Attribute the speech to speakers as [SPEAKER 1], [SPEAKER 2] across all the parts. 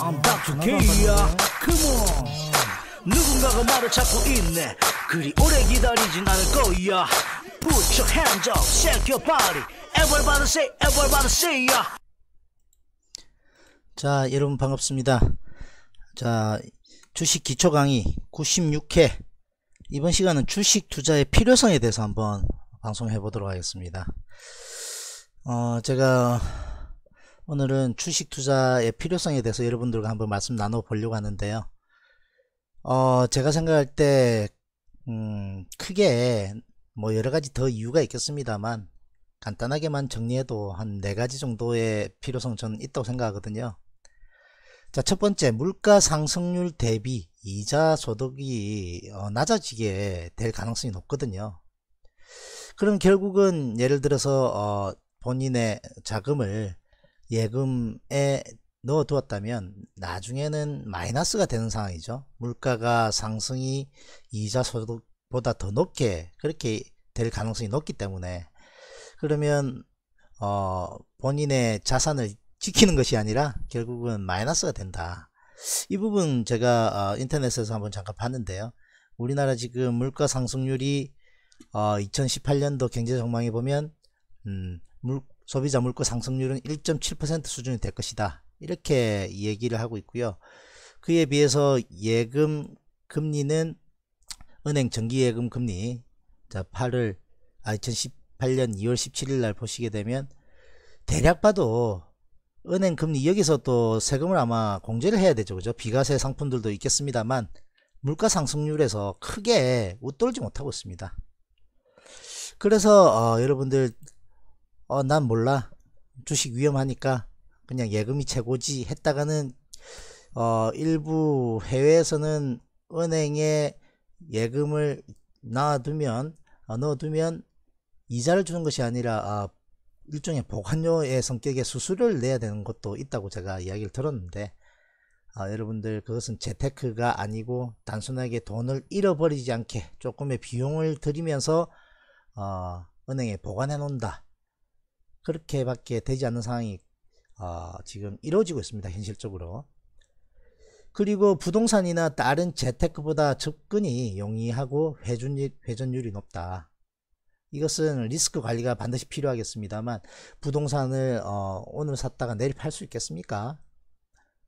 [SPEAKER 1] I'm back to K야 e Come on 누군가가 말을 찾고 있네 그리 오래 기다리진 않을 거야 Put your hands up, shake your body Everybody say, everybody say ya 자 여러분 반갑습니다 자 주식 기초 강의 96회 이번 시간은 주식 투자의 필요성에 대해서 한번 방송해 보도록 하겠습니다 어 제가 오늘은 주식 투자의 필요성에 대해서 여러분들과 한번 말씀 나눠 보려고 하는데요. 어, 제가 생각할 때, 음, 크게 뭐 여러 가지 더 이유가 있겠습니다만, 간단하게만 정리해도 한 네 가지 정도의 필요성 저는 있다고 생각하거든요. 자, 첫 번째, 물가 상승률 대비 이자 소득이 어, 낮아지게 될 가능성이 높거든요. 그럼 결국은 예를 들어서, 어, 본인의 자금을 예금에 넣어두었다면 나중에는 마이너스가 되는 상황이죠. 물가가 상승이 이자 소득보다 더 높게 그렇게 될 가능성이 높기 때문에 그러면 어 본인의 자산을 지키는 것이 아니라 결국은 마이너스가 된다. 이 부분 제가 어, 인터넷에서 한번 잠깐 봤는데요. 우리나라 지금 물가 상승률이 어 2018년도 경제 전망에 보면 음, 물, 소비자 물가 상승률은 1.7% 수준이 될 것이다. 이렇게 얘기를 하고 있고요. 그에 비해서 예금 금리는 은행 정기예금 금리 자 8월 아 2018년 2월 17일 날 보시게 되면 대략 봐도 은행 금리 여기서 또 세금을 아마 공제를 해야 되죠 그죠 비과세 상품들도 있겠습니다만 물가 상승률에서 크게 웃돌지 못하고 있습니다 그래서 어, 여러분들 어, 난 몰라. 주식 위험하니까 그냥 예금이 최고지 했다가는 어, 일부 해외에서는 은행에 예금을 놔두면 어, 넣어두면 이자를 주는 것이 아니라 아, 일종의 보관료의 성격의 수수료를 내야 되는 것도 있다고 제가 이야기를 들었는데 아, 여러분들 그것은 재테크가 아니고 단순하게 돈을 잃어버리지 않게 조금의 비용을 들이면서 어, 은행에 보관해 놓는다 그렇게밖에 되지 않는 상황이 어, 지금 이루어지고 있습니다. 현실적으로. 그리고 부동산이나 다른 재테크보다 접근이 용이하고 회전율, 회전율이 높다. 이것은 리스크 관리가 반드시 필요하겠습니다만 부동산을 어, 오늘 샀다가 내일 팔 수 있겠습니까?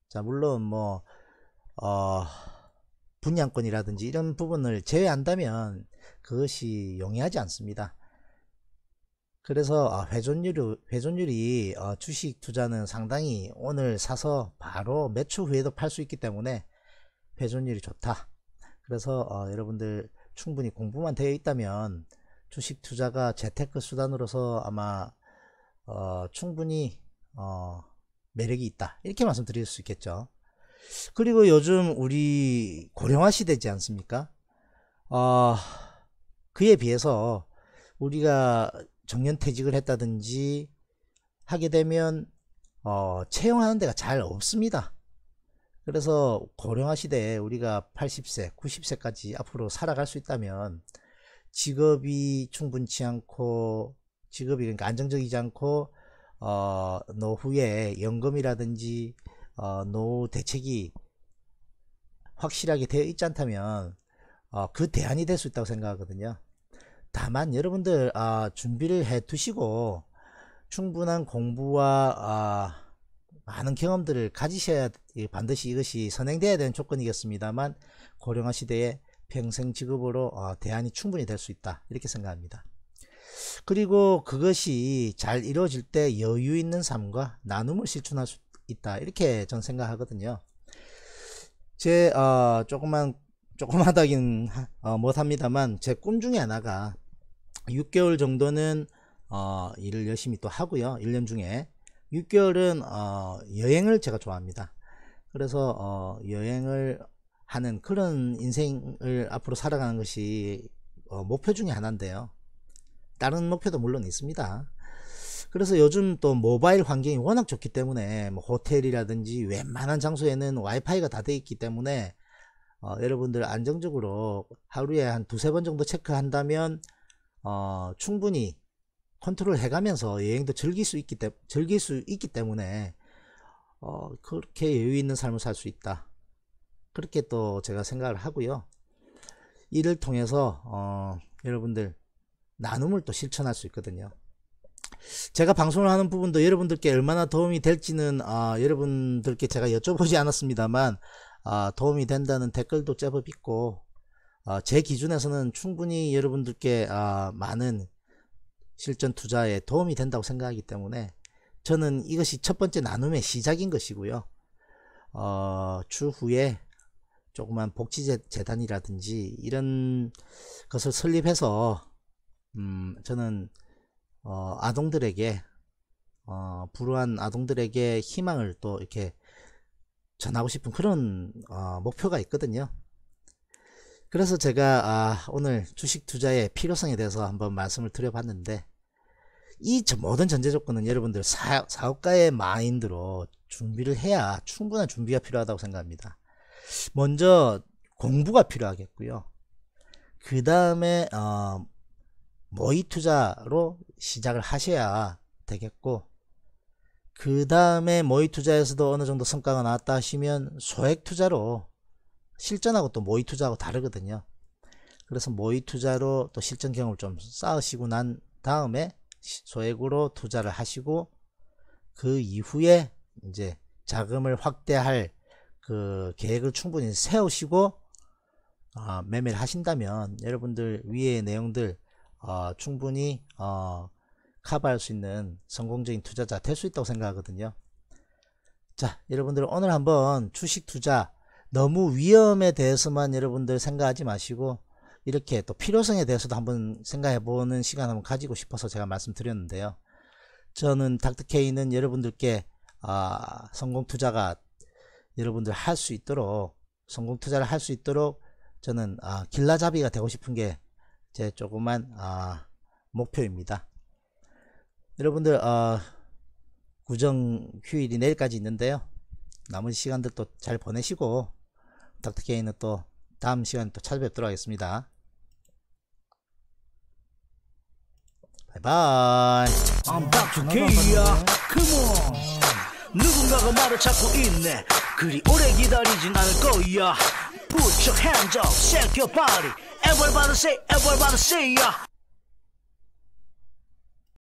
[SPEAKER 1] 자 물론 뭐 어, 분양권이라든지 이런 부분을 제외한다면 그것이 용이하지 않습니다. 그래서 아, 회전율이, 회전율이 어, 주식 투자는 상당히 오늘 사서 바로 매초 후에도 팔 수 있기 때문에 회전율이 좋다. 그래서 어, 여러분들 충분히 공부만 되어 있다면 주식 투자가 재테크 수단으로서 아마 어, 충분히 매력이 있다 이렇게 말씀드릴 수 있겠죠 그리고 요즘 우리 고령화 시대지 않습니까 그에 비해서 우리가 정년퇴직을 했다든지 하게 되면 어, 채용하는 데가 잘 없습니다. 그래서 고령화 시대에 우리가 80세, 90세까지 앞으로 살아갈 수 있다면 직업이 충분치 않고 직업이 그러니까 안정적이지 않고 어, 노후에 연금이라든지 어, 노후 대책이 확실하게 되어 있지 않다면 어, 그 대안이 될 수 있다고 생각하거든요. 다만 여러분들 아, 준비를 해 두시고 충분한 공부와 아, 많은 경험들을 가지셔야 반드시 이것이 선행돼야 되는 조건이겠습니다만 고령화 시대에 평생 직업으로 어, 대안이 충분히 될 수 있다 이렇게 생각합니다. 그리고 그것이 잘 이루어질 때 여유 있는 삶과 나눔을 실천할 수 있다 이렇게 전 생각하거든요. 제 어, 조그만 조그마다긴 어, 못합니다만 제 꿈 중에 하나가 6개월 정도는 어, 일을 열심히 또 하고요. 1년 중에 6개월은 어, 여행을 제가 좋아합니다. 그래서 어, 여행을 하는 그런 인생을 앞으로 살아가는 것이 어, 목표 중에 하나인데요. 다른 목표도 물론 있습니다. 그래서 요즘 또 모바일 환경이 워낙 좋기 때문에 뭐 호텔이라든지 웬만한 장소에는 와이파이가 다 돼 있기 때문에 어, 여러분들 안정적으로 하루에 한 두세 번 정도 체크한다면 어, 충분히 컨트롤 해가면서 여행도 즐길 수 있기, 때, 즐길 수 있기 때문에 어, 그렇게 여유 있는 삶을 살 수 있다. 그렇게 또 제가 생각을 하고요. 이를 통해서 어, 여러분들 나눔을 또 실천할 수 있거든요. 제가 방송을 하는 부분도 여러분들께 얼마나 도움이 될지는 아, 여러분들께 제가 여쭤보지 않았습니다만 아, 도움이 된다는 댓글도 제법 있고 어, 제 기준에서는 충분히 여러분들께 어, 많은 실전 투자에 도움이 된다고 생각하기 때문에 저는 이것이 첫 번째 나눔의 시작인 것이고요. 어, 추후에 조그만 복지재단이라든지 이런 것을 설립해서 음, 저는 어, 아동들에게 어, 불우한 아동들에게 희망을 또 이렇게 전하고 싶은 그런 어, 목표가 있거든요. 그래서 제가 아, 오늘 주식 투자의 필요성에 대해서 한번 말씀을 드려봤는데 이 모든 전제 조건은 여러분들 사, 사업가의 마인드로 준비를 해야 충분한 준비가 필요하다고 생각합니다. 먼저 공부가 필요하겠고요. 그 다음에 어, 모의 투자로 시작을 하셔야 되겠고 그 다음에 모의 투자에서도 어느 정도 성과가 나왔다 하시면 소액 투자로 실전하고 또 모의 투자하고 다르거든요. 그래서 모의 투자로 또 실전 경험을 좀 쌓으시고 난 다음에 소액으로 투자를 하시고 그 이후에 이제 자금을 확대할 그 계획을 충분히 세우시고 어, 매매를 하신다면 여러분들 위의 내용들 어, 충분히 어, 커버할 수 있는 성공적인 투자자 될 수 있다고 생각하거든요. 자 여러분들 오늘 한번 주식 투자 너무 위험에 대해서만 여러분들 생각하지 마시고 이렇게 또 필요성에 대해서도 한번 생각해 보는 시간 한번 가지고 싶어서 제가 말씀드렸는데요. 저는 닥터케이는 여러분들께 아, 성공 투자가 여러분들 할 수 있도록 성공 투자를 할 수 있도록 저는 아, 길라잡이가 되고 싶은 게 제 조그만 아, 목표입니다. 여러분들 아, 구정 휴일이 내일까지 있는데요. 남은 시간들 도잘 보내시고 닥터케이는 또 다음 시간에 또 찾아뵙도록 하겠습니다. 바이바이. I'm Dr. K야. Come on. 누군가가 말을 찾고 있네. 그리 오래 기다리진 않을 거야. Put your hands up, shake your body. Everybody say, everybody say, yeah.